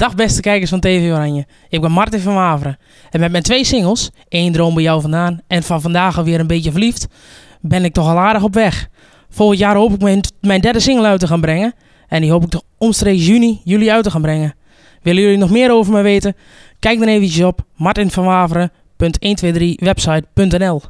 Dag beste kijkers van TV Oranje. Ik ben Martin van Waveren. En met mijn twee singles, één droom bij jou vandaan en van vandaag alweer een beetje verliefd, ben ik toch al aardig op weg. Volgend jaar hoop ik mijn, mijn derde single uit te gaan brengen. En die hoop ik toch omstreeks juni, juli uit te gaan brengen. Willen jullie nog meer over me weten? Kijk dan eventjes op martinvanwaveren.123website.nl